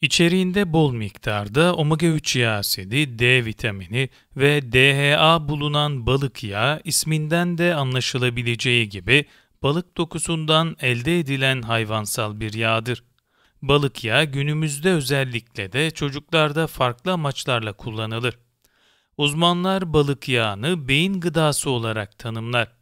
İçeriğinde bol miktarda omega-3 yağ asidi, D vitamini ve DHA bulunan balık yağı isminden de anlaşılabileceği gibi balık dokusundan elde edilen hayvansal bir yağdır. Balık yağı günümüzde özellikle de çocuklarda farklı amaçlarla kullanılır. Uzmanlar balık yağını beyin gıdası olarak tanımlar.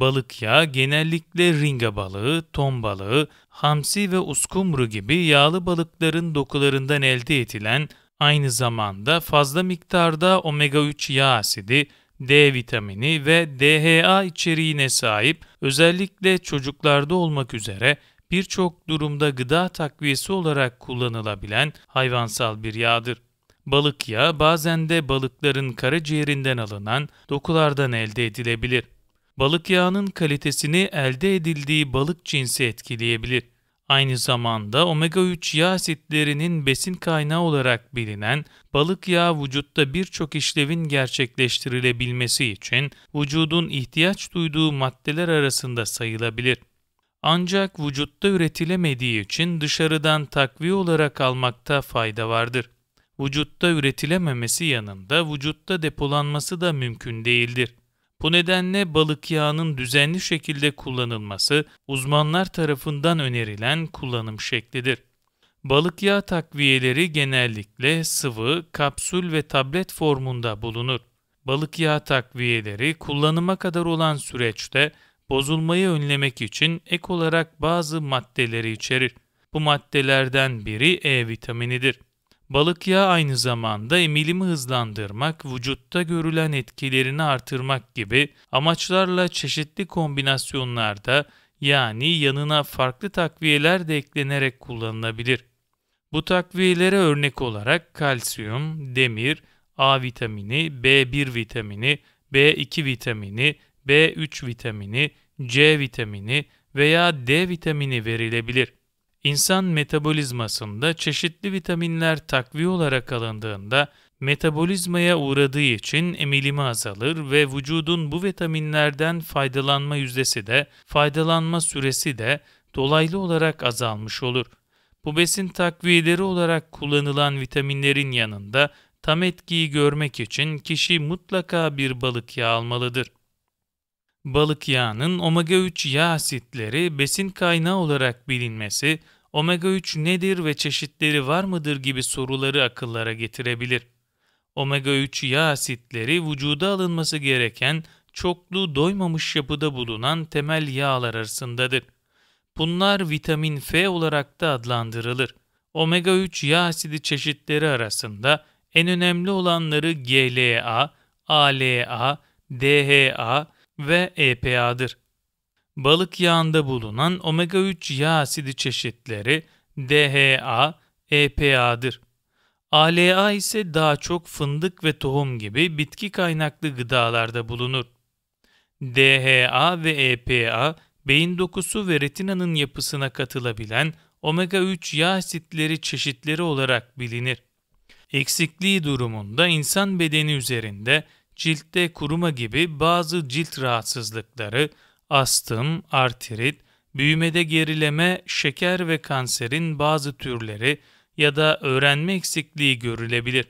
Balık yağı genellikle ringa balığı, ton balığı, hamsi ve uskumru gibi yağlı balıkların dokularından elde edilen, aynı zamanda fazla miktarda omega-3 yağ asidi, D vitamini ve DHA içeriğine sahip özellikle çocuklarda olmak üzere birçok durumda gıda takviyesi olarak kullanılabilen hayvansal bir yağdır. Balık yağı bazen de balıkların karaciğerinden alınan dokulardan elde edilebilir balık yağının kalitesini elde edildiği balık cinsi etkileyebilir. Aynı zamanda omega-3 yağ asitlerinin besin kaynağı olarak bilinen balık yağı vücutta birçok işlevin gerçekleştirilebilmesi için vücudun ihtiyaç duyduğu maddeler arasında sayılabilir. Ancak vücutta üretilemediği için dışarıdan takviye olarak almakta fayda vardır. Vücutta üretilememesi yanında vücutta depolanması da mümkün değildir. Bu nedenle balık yağının düzenli şekilde kullanılması uzmanlar tarafından önerilen kullanım şeklidir. Balık yağı takviyeleri genellikle sıvı, kapsül ve tablet formunda bulunur. Balık yağı takviyeleri kullanıma kadar olan süreçte bozulmayı önlemek için ek olarak bazı maddeleri içerir. Bu maddelerden biri E vitaminidir. Balık yağı aynı zamanda emilimi hızlandırmak, vücutta görülen etkilerini artırmak gibi amaçlarla çeşitli kombinasyonlarda yani yanına farklı takviyeler de eklenerek kullanılabilir. Bu takviyelere örnek olarak kalsiyum, demir, A vitamini, B1 vitamini, B2 vitamini, B3 vitamini, C vitamini veya D vitamini verilebilir. İnsan metabolizmasında çeşitli vitaminler takviye olarak alındığında metabolizmaya uğradığı için emilimi azalır ve vücudun bu vitaminlerden faydalanma yüzdesi de faydalanma süresi de dolaylı olarak azalmış olur. Bu besin takviyeleri olarak kullanılan vitaminlerin yanında tam etkiyi görmek için kişi mutlaka bir balık yağı almalıdır. Balık yağının omega-3 yağ asitleri besin kaynağı olarak bilinmesi, omega 3 nedir ve çeşitleri var mıdır gibi soruları akıllara getirebilir. Omega 3 yağ asitleri vücuda alınması gereken çoklu doymamış yapıda bulunan temel yağlar arasındadır. Bunlar vitamin F olarak da adlandırılır. Omega 3 yağ asidi çeşitleri arasında en önemli olanları GLA, ALA, DHA ve EPA'dır. Balık yağında bulunan omega-3 yağ asidi çeşitleri DHA, EPA'dır. ALA ise daha çok fındık ve tohum gibi bitki kaynaklı gıdalarda bulunur. DHA ve EPA, beyin dokusu ve retinanın yapısına katılabilen omega-3 yağ asitleri çeşitleri olarak bilinir. Eksikliği durumunda insan bedeni üzerinde ciltte kuruma gibi bazı cilt rahatsızlıkları, astım, artrit, büyümede gerileme, şeker ve kanserin bazı türleri ya da öğrenme eksikliği görülebilir.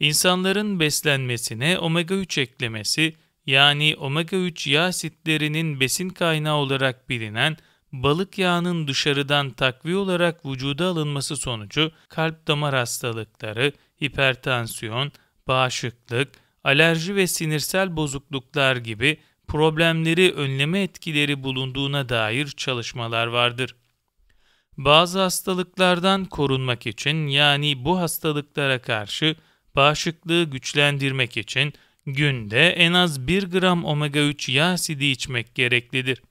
İnsanların beslenmesine omega-3 eklemesi yani omega-3 yağ asitlerinin besin kaynağı olarak bilinen balık yağının dışarıdan takviye olarak vücuda alınması sonucu kalp damar hastalıkları, hipertansiyon, bağışıklık, alerji ve sinirsel bozukluklar gibi problemleri önleme etkileri bulunduğuna dair çalışmalar vardır. Bazı hastalıklardan korunmak için yani bu hastalıklara karşı bağışıklığı güçlendirmek için günde en az 1 gram omega-3 yağ asidi içmek gereklidir.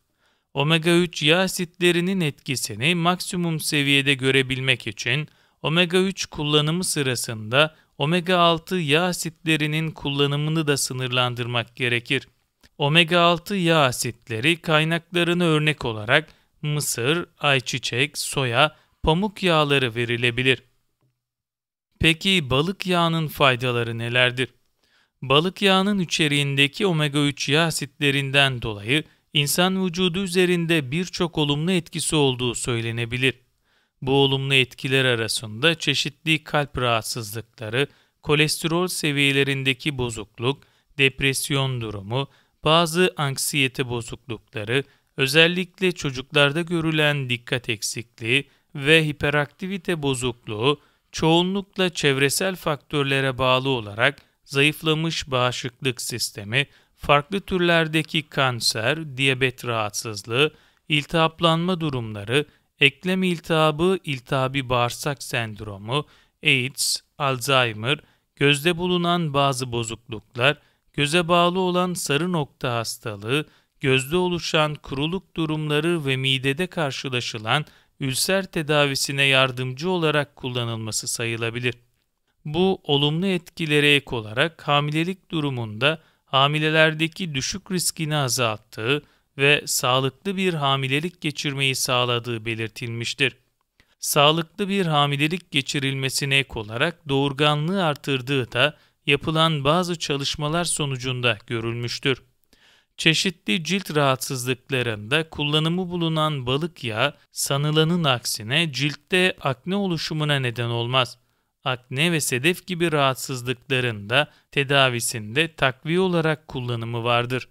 Omega-3 yağ asitlerinin etkisini maksimum seviyede görebilmek için omega-3 kullanımı sırasında omega-6 yağ asitlerinin kullanımını da sınırlandırmak gerekir. Omega-6 yağ asitleri kaynaklarını örnek olarak mısır, ayçiçek, soya, pamuk yağları verilebilir. Peki balık yağının faydaları nelerdir? Balık yağının içeriğindeki omega-3 yağ asitlerinden dolayı insan vücudu üzerinde birçok olumlu etkisi olduğu söylenebilir. Bu olumlu etkiler arasında çeşitli kalp rahatsızlıkları, kolesterol seviyelerindeki bozukluk, depresyon durumu, bazı anksiyete bozuklukları, özellikle çocuklarda görülen dikkat eksikliği ve hiperaktivite bozukluğu çoğunlukla çevresel faktörlere bağlı olarak zayıflamış bağışıklık sistemi, farklı türlerdeki kanser, diyabet rahatsızlığı, iltihaplanma durumları, eklem iltihabı, iltihabi bağırsak sendromu, AIDS, Alzheimer, gözde bulunan bazı bozukluklar, göze bağlı olan sarı nokta hastalığı, gözde oluşan kuruluk durumları ve midede karşılaşılan ülser tedavisine yardımcı olarak kullanılması sayılabilir. Bu olumlu etkilere ek olarak hamilelik durumunda hamilelerdeki düşük riskini azalttığı ve sağlıklı bir hamilelik geçirmeyi sağladığı belirtilmiştir. Sağlıklı bir hamilelik geçirilmesine ek olarak doğurganlığı artırdığı da yapılan bazı çalışmalar sonucunda görülmüştür. Çeşitli cilt rahatsızlıklarında kullanımı bulunan balık yağı sanılanın aksine ciltte akne oluşumuna neden olmaz. Akne ve sedef gibi rahatsızlıklarında tedavisinde takviye olarak kullanımı vardır.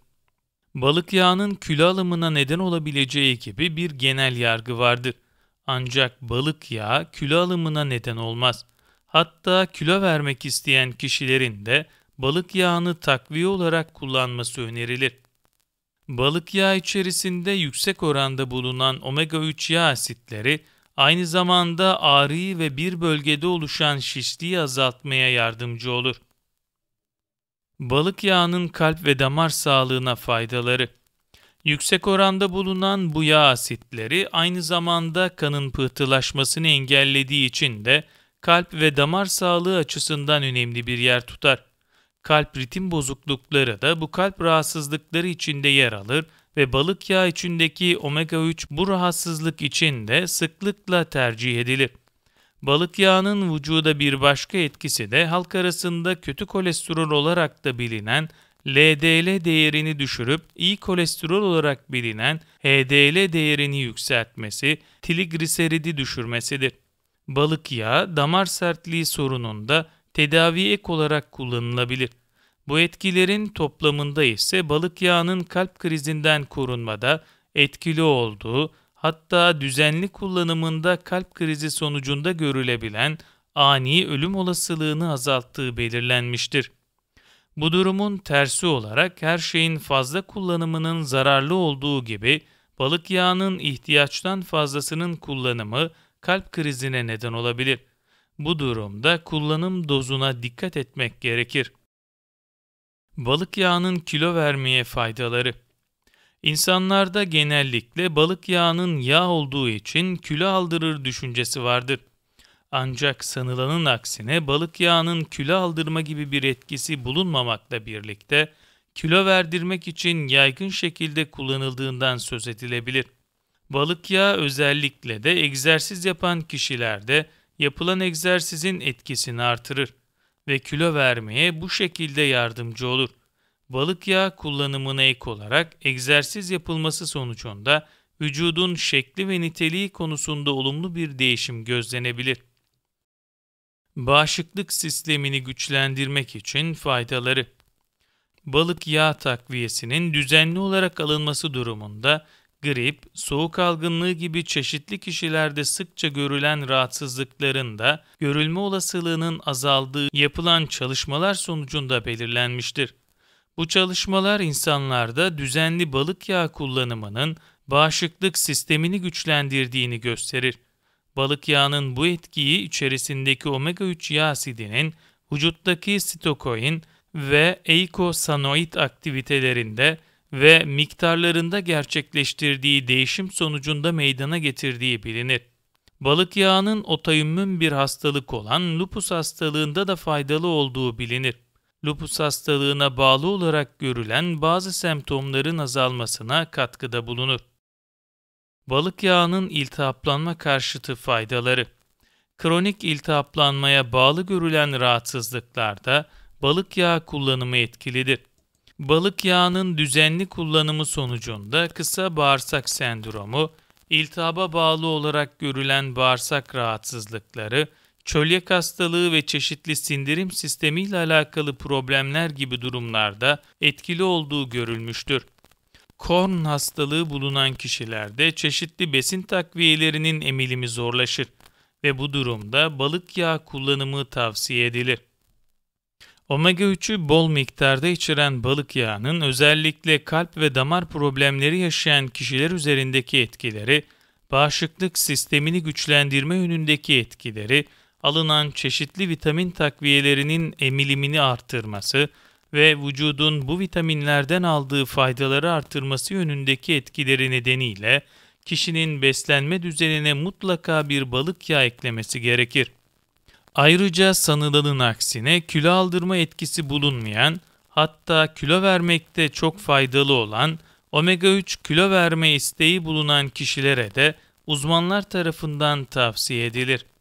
Balık yağının kilo alımına neden olabileceği gibi bir genel yargı vardır. Ancak balık yağı kilo alımına neden olmaz. Hatta kilo vermek isteyen kişilerin de balık yağını takviye olarak kullanması önerilir. Balık yağı içerisinde yüksek oranda bulunan omega-3 yağ asitleri aynı zamanda ağrıyı ve bir bölgede oluşan şişliği azaltmaya yardımcı olur. Balık yağının kalp ve damar sağlığına faydaları Yüksek oranda bulunan bu yağ asitleri aynı zamanda kanın pıhtılaşmasını engellediği için de kalp ve damar sağlığı açısından önemli bir yer tutar. Kalp ritim bozuklukları da bu kalp rahatsızlıkları içinde yer alır ve balık yağı içindeki omega 3 bu rahatsızlık için de sıklıkla tercih edilir. Balık yağının vücuda bir başka etkisi de halk arasında kötü kolesterol olarak da bilinen LDL değerini düşürüp iyi kolesterol olarak bilinen HDL değerini yükseltmesi, trigliseridi düşürmesidir. Balık yağı damar sertliği sorununda tedavi ek olarak kullanılabilir. Bu etkilerin toplamında ise balık yağının kalp krizinden korunmada etkili olduğu, hatta düzenli kullanımında kalp krizi sonucunda görülebilen ani ölüm olasılığını azalttığı belirlenmiştir. Bu durumun tersi olarak her şeyin fazla kullanımının zararlı olduğu gibi balık yağının ihtiyaçtan fazlasının kullanımı kalp krizine neden olabilir. Bu durumda kullanım dozuna dikkat etmek gerekir. Balık yağının kilo vermeye faydaları İnsanlarda genellikle balık yağının yağ olduğu için kilo aldırır düşüncesi vardır. Ancak sanılanın aksine balık yağının kilo aldırma gibi bir etkisi bulunmamakla birlikte kilo verdirmek için yaygın şekilde kullanıldığından söz edilebilir. Balık yağı özellikle de egzersiz yapan kişilerde yapılan egzersizin etkisini artırır ve kilo vermeye bu şekilde yardımcı olur. Balık yağı kullanımına ek olarak egzersiz yapılması sonucunda vücudun şekli ve niteliği konusunda olumlu bir değişim gözlenebilir. Bağışıklık sistemini güçlendirmek için faydaları Balık yağ takviyesinin düzenli olarak alınması durumunda grip, soğuk algınlığı gibi çeşitli kişilerde sıkça görülen rahatsızlıkların da görülme olasılığının azaldığı yapılan çalışmalar sonucunda belirlenmiştir. Bu çalışmalar insanlarda düzenli balık yağı kullanımının bağışıklık sistemini güçlendirdiğini gösterir. Balık yağının bu etkiyi içerisindeki omega-3 yağ asidinin vücuttaki sitokoin ve eikosanoid aktivitelerinde ve miktarlarında gerçekleştirdiği değişim sonucunda meydana getirdiği bilinir. Balık yağının otoimmün bir hastalık olan lupus hastalığında da faydalı olduğu bilinir. Lupus hastalığına bağlı olarak görülen bazı semptomların azalmasına katkıda bulunur. Balık yağının iltihaplanma karşıtı faydaları Kronik iltihaplanmaya bağlı görülen rahatsızlıklarda balık yağı kullanımı etkilidir. Balık yağının düzenli kullanımı sonucunda kısa bağırsak sendromu, iltihaba bağlı olarak görülen bağırsak rahatsızlıkları, çölyak hastalığı ve çeşitli sindirim sistemiyle alakalı problemler gibi durumlarda etkili olduğu görülmüştür. Korn hastalığı bulunan kişilerde çeşitli besin takviyelerinin emilimi zorlaşır ve bu durumda balık yağı kullanımı tavsiye edilir. Omega 3'ü bol miktarda içeren balık yağının özellikle kalp ve damar problemleri yaşayan kişiler üzerindeki etkileri, bağışıklık sistemini güçlendirme yönündeki etkileri, alınan çeşitli vitamin takviyelerinin emilimini artırması ve vücudun bu vitaminlerden aldığı faydaları artırması yönündeki etkileri nedeniyle kişinin beslenme düzenine mutlaka bir balık yağı eklemesi gerekir. Ayrıca sanılanın aksine kilo aldırma etkisi bulunmayan, hatta kilo vermekte çok faydalı olan omega-3 kilo verme isteği bulunan kişilere de uzmanlar tarafından tavsiye edilir.